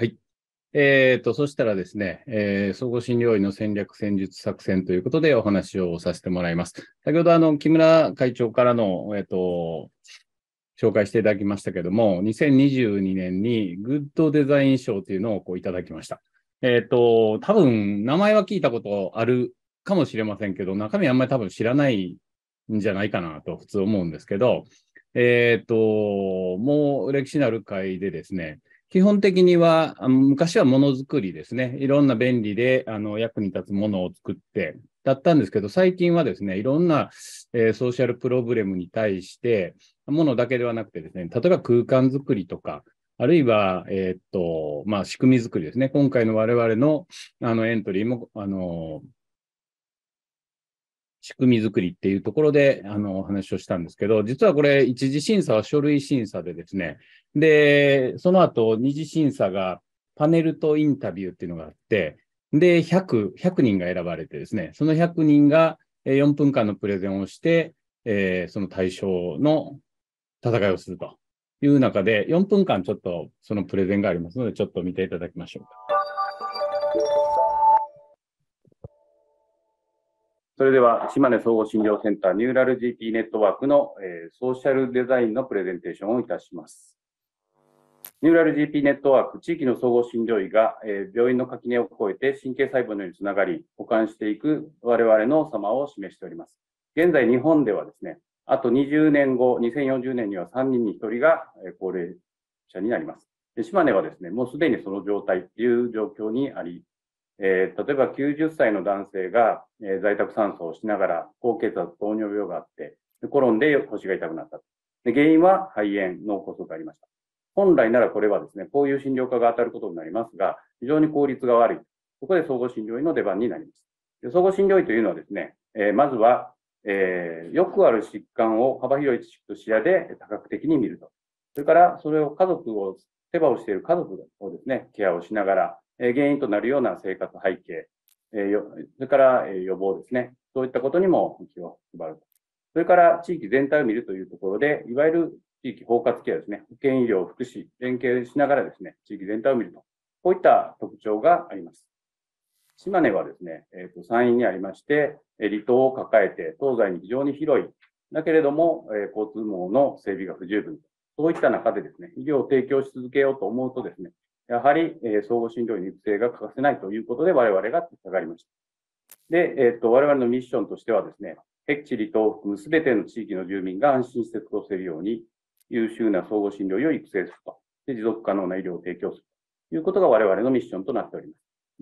はい。えっ、ー、と、そしたらですね、えー、総合診療医の戦略戦術作戦ということでお話をさせてもらいます。先ほど、あの、木村会長からの、えっ、ー、と、紹介していただきましたけども、2022年にグッドデザイン賞というのをこういただきました。えっ、と、多分、名前は聞いたことあるかもしれませんけど、中身あんまり多分知らないんじゃないかなと普通思うんですけど、えっ、と、もう歴史のある会でですね、基本的には、昔はものづくりですね。いろんな便利で、あの、役に立つものを作って、だったんですけど、最近はですね、いろんな、えー、ソーシャルプロブレムに対して、ものだけではなくてですね、例えば空間づくりとか、あるいは、えー、っと、まあ、仕組みづくりですね。今回の我々の、あの、エントリーも、あの、仕組み作りっていうところで、あの、話をしたんですけど、実はこれ、一次審査は書類審査でですね、で、その後、二次審査がパネルとインタビューっていうのがあって、で、100、100人が選ばれてですね、その100人が4分間のプレゼンをして、えー、その対象の戦いをするという中で、4分間ちょっとそのプレゼンがありますので、ちょっと見ていただきましょうか。それでは、島根総合診療センターニューラル GP ネットワークの、えー、ソーシャルデザインのプレゼンテーションをいたします。ニューラル GP ネットワーク、地域の総合診療医が、えー、病院の垣根を越えて神経細胞のようにつながり、保管していく我々の様を示しております。現在、日本ではですね、あと20年後、2040年には3人に1人がえ高齢者になります。島根はですね、もうすでにその状態っていう状況にありえー、例えば90歳の男性が、えー、在宅酸素をしながら高血圧、糖尿病があって、転んで腰が痛くなった。で原因は肺炎、脳梗塞がありました。本来ならこれはですね、こういう診療科が当たることになりますが、非常に効率が悪い。ここで総合診療医の出番になります。で総合診療医というのはですね、えー、まずは、えー、よくある疾患を幅広い知識と視野で多角的に見ると。それから、それを家族を、手羽をしている家族をですね、ケアをしながら、原因となるような生活背景、それから予防ですね。そういったことにも気を配る。それから地域全体を見るというところで、いわゆる地域包括ケアですね、保健医療、福祉、連携しながらですね、地域全体を見ると。こういった特徴があります。島根はですね、えー、と山陰にありまして、離島を抱えて、東西に非常に広い。だけれども、え交通網の整備が不十分。そういった中でですね、医療を提供し続けようと思うとですね、やはり、え総合診療医の育成が欠かせないということで、我々が下がりました。で、えっと、我々のミッションとしてはですね、へッちりと含むすべての地域の住民が安心して過ごせるように、優秀な総合診療医を育成すると。で、持続可能な医療を提供するということが我々のミッションとなっておりま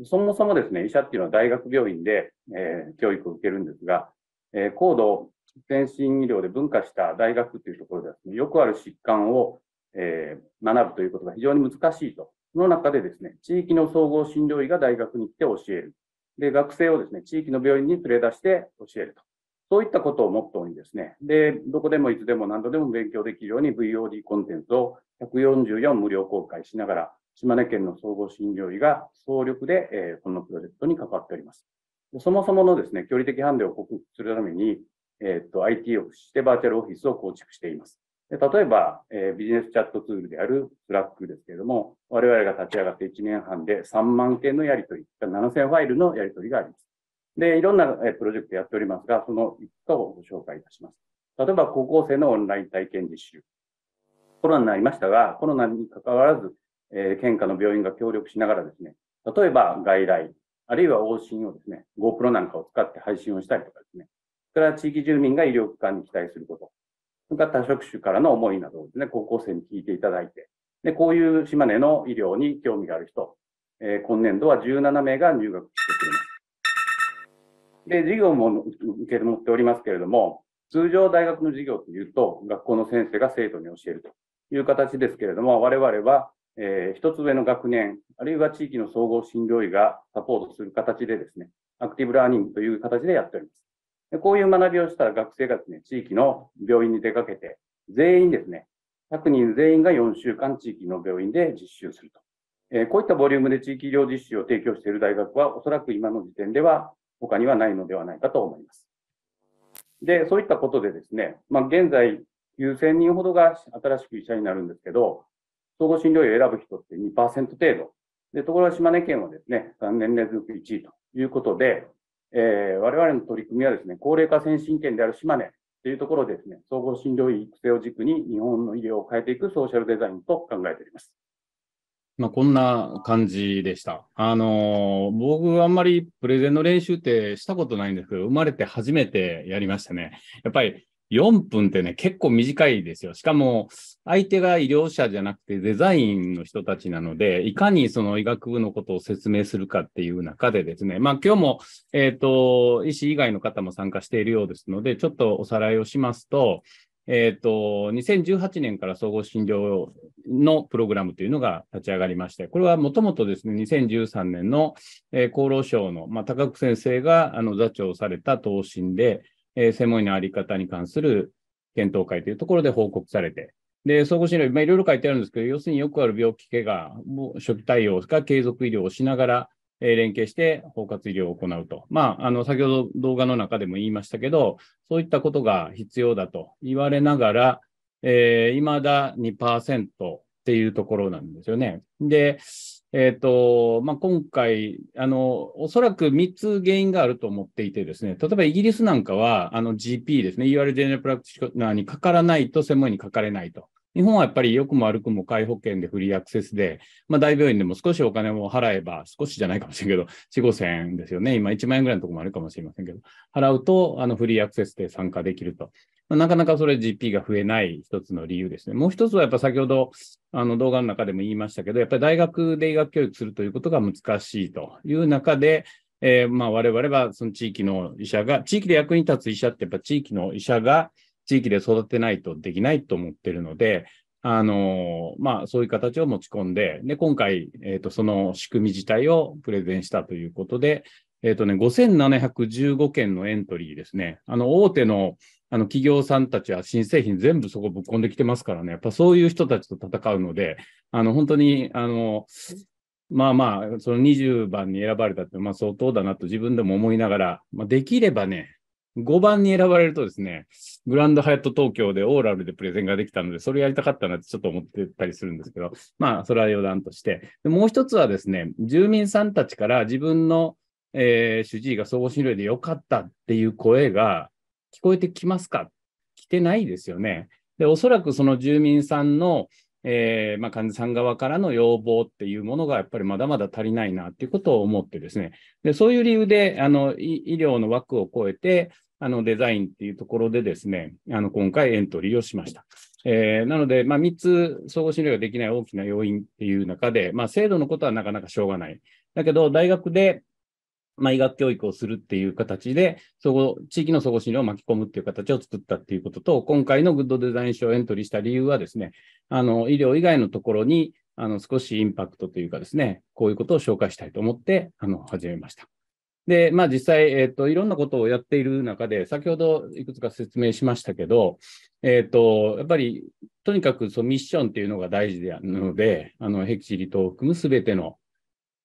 す。そもそもですね、医者っていうのは大学病院で、えー、教育を受けるんですが、えー、高度先進医療で分化した大学っていうところではです、ね、よくある疾患を、えー、学ぶということが非常に難しいとその中でですね、地域の総合診療医が大学に来て教える。で、学生をですね、地域の病院に連れ出して教えると。そういったことをモットーにですね、で、どこでもいつでも何度でも勉強できるように VOD コンテンツを144無料公開しながら、島根県の総合診療医が総力で、えー、このプロジェクトに関わっております。そもそものですね、距離的判例を克服するために、えっ、と、IT を駆使してバーチャルオフィスを構築しています。で例えば、えー、ビジネスチャットツールである Slack ですけれども、我々が立ち上がって1年半で3万件のやり取り、7000ファイルのやり取りがあります。で、いろんなプロジェクトやっておりますが、その一個をご紹介いたします。例えば、高校生のオンライン体験実習。コロナになりましたが、コロナに関わらず、えー、県下の病院が協力しながらですね、例えば外来、あるいは往診をですね、GoPro なんかを使って配信をしたりとかですね、それは地域住民が医療機関に期待すること。が多職種からの思いなどですね、高校生に聞いていただいて、で、こういう島根の医療に興味がある人、えー、今年度は17名が入学してくれます。で、授業も受け持っておりますけれども、通常大学の授業というと、学校の先生が生徒に教えるという形ですけれども、我々は、えー、一つ上の学年、あるいは地域の総合診療医がサポートする形でですね、アクティブラーニングという形でやっております。でこういう学びをしたら学生がですね、地域の病院に出かけて、全員ですね、100人全員が4週間地域の病院で実習すると。えー、こういったボリュームで地域医療実習を提供している大学は、おそらく今の時点では他にはないのではないかと思います。で、そういったことでですね、まあ、現在9000人ほどが新しく医者になるんですけど、総合診療医を選ぶ人って2%程度。で、ところが島根県はですね、3年連続1位ということで、えー、我々の取り組みはですね、高齢化先進県である島根というところでですね、総合診療医育成を軸に日本の医療を変えていくソーシャルデザインと考えております。まあ、こんな感じでした。あのー、僕あんまりプレゼンの練習ってしたことないんですけど、生まれて初めてやりましたね。やっぱり4分ってね、結構短いですよ。しかも、相手が医療者じゃなくてデザインの人たちなので、いかにその医学部のことを説明するかっていう中でですね、まあ今日も、えっ、ー、と、医師以外の方も参加しているようですので、ちょっとおさらいをしますと、えっ、ー、と、2018年から総合診療のプログラムというのが立ち上がりまして、これはもともとですね、2013年の、えー、厚労省の、まあ、高久先生があの座長された答申で、えー、専門医のあり方に関する検討会というところで報告されて、で、総合診療、まあ、いろいろ書いてあるんですけど、要するによくある病気、怪我、初期対応か継続医療をしながら、えー、連携して包括医療を行うと。まあ、あの、先ほど動画の中でも言いましたけど、そういったことが必要だと言われながら、えー、未だ2%っていうところなんですよね。で、えっ、ー、と、まあ、今回、あの、おそらく3つ原因があると思っていてですね、例えばイギリスなんかは、あの GP ですね、ゆるジェネラルプラクティショナーにかからないと専門医にかかれないと。日本はやっぱり良くも悪くも皆保険でフリーアクセスで、まあ、大病院でも少しお金を払えば、少しじゃないかもしれんけど、4、5千円ですよね。今1万円ぐらいのところもあるかもしれませんけど、払うとあのフリーアクセスで参加できると。まあ、なかなかそれ GP が増えない一つの理由ですね。もう一つはやっぱ先ほどあの動画の中でも言いましたけど、やっぱり大学で医学教育するということが難しいという中で、えー、まあ我々はその地域の医者が、地域で役に立つ医者ってやっぱ地域の医者が、地域で育てないとできないと思ってるので、あのまあ、そういう形を持ち込んで、で今回、えーと、その仕組み自体をプレゼンしたということで、えっ、ー、とね、5715件のエントリーですね。あの、大手の、あの、企業さんたちは新製品全部そこぶっ込んできてますからね。やっぱそういう人たちと戦うので、あの、本当に、あの、まあまあ、その20番に選ばれたって、まあ相当だなと自分でも思いながら、まあできればね、5番に選ばれるとですね、グランドハヤット東京でオーラルでプレゼンができたので、それやりたかったなってちょっと思ってたりするんですけど、まあ、それは余談として。でもう一つはですね、住民さんたちから自分の、えー、主治医が総合診療で良かったっていう声が聞こえてきますか来てないですよね。で、おそらくその住民さんの、えー、まあ、患者さん側からの要望っていうものがやっぱりまだまだ足りないなっていうことを思ってですね、でそういう理由であの医療の枠を超えて、あのデザインっていうところでですね、あの今回エントリーをしました。えー、なので、まあ、3つ総合診療ができない大きな要因っていう中で、まあ、制度のことはなかなかしょうがない。だけど、大学で、まあ、医学教育をするっていう形で、総合、地域の総合診療を巻き込むっていう形を作ったっていうことと、今回のグッドデザイン賞をエントリーした理由はですね、あの、医療以外のところに、あの、少しインパクトというかですね、こういうことを紹介したいと思って、あの、始めました。で、まあ実際、えっ、ー、と、いろんなことをやっている中で、先ほどいくつか説明しましたけど、えっ、ー、と、やっぱり、とにかくそのミッションっていうのが大事であるので、あの、ヘキシリ島を含むすべての、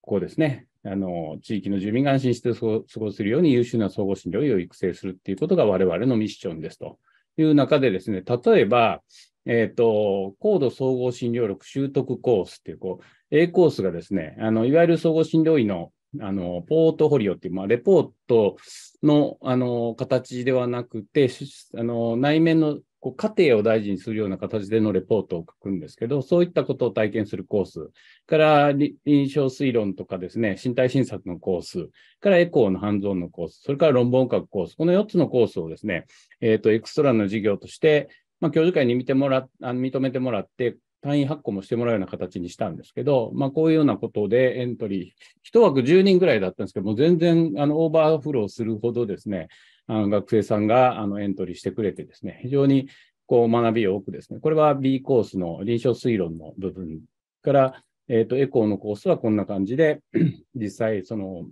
こうですね、あの、地域の住民が安心して過ごせるように優秀な総合診療医を育成するっていうことが我々のミッションですという中でですね、例えば、えっ、ー、と、高度総合診療力習得コースっていう、こう、A コースがですね、あの、いわゆる総合診療医のあの、ポートフォリオっていう、まあ、レポートの、あの、形ではなくて、あの、内面のこう過程を大事にするような形でのレポートを書くんですけど、そういったことを体験するコース、から臨床推論とかですね、身体診察のコース、からエコーのハンズオンのコース、それから論文を書くコース、この4つのコースをですね、えっ、ー、と、エクストラの授業として、まあ、教授会に見てもら、認めてもらって、単位発行もしてもらうような形にしたんですけど、まあ、こういうようなことでエントリー、1枠10人ぐらいだったんですけど、も全然あのオーバーフローするほどですね、あの学生さんがあのエントリーしてくれてですね、非常にこう学びを多くですね、これは B コースの臨床推論の部分から、えっ、ー、と、エコーのコースはこんな感じで、実際、その、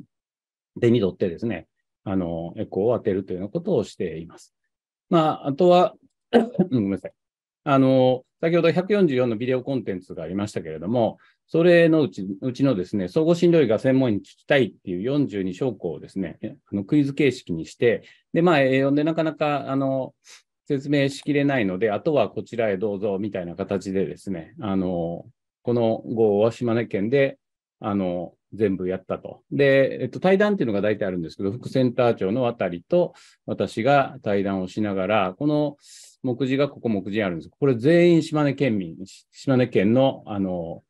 手に取ってですね、あの、エコーを当てるというようなことをしています。まあ、あとは、ごめんなさい。あの、先ほど144のビデオコンテンツがありましたけれども、それのうちうちのですね、総合診療医が専門医に聞きたいっていう42証拠をですね、あのクイズ形式にして、で、まあ、読4でなかなか、あの、説明しきれないので、あとはこちらへどうぞみたいな形でですね、あの、この号は島根県で、あの、全部やったと。で、えっと、対談っていうのが大体あるんですけど、副センター長の渡と私が対談をしながら、この目次がここ目次あるんです。これ全員島根県民、島根県の、あの、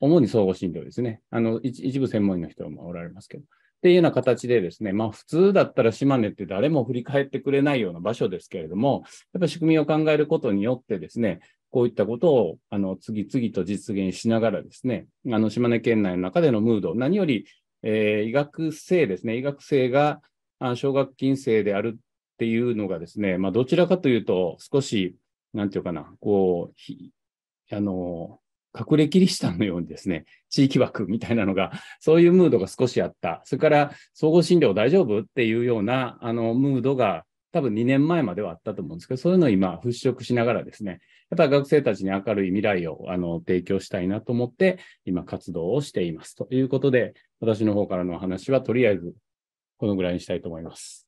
主に総合診療ですね。あの、一部専門医の人もおられますけど。っていうような形でですね、まあ普通だったら島根って誰も振り返ってくれないような場所ですけれども、やっぱり仕組みを考えることによってですね、こういったことを、あの、次々と実現しながらですね、あの、島根県内の中でのムード、何より、えー、医学生ですね、医学生が奨学金生であるっていうのがですね、まあ、どちらかというと、少し、なんていうかな、こう、あの、隠れキリシタンのようにですね、地域枠みたいなのが、そういうムードが少しあった。それから、総合診療大丈夫っていうような、あの、ムードが、多分2年前まではあったと思うんですけど、そういうのを今、払拭しながらですね、やっぱり学生たちに明るい未来をあの提供したいなと思って、今活動をしています。ということで、私の方からのお話はとりあえずこのぐらいにしたいと思います。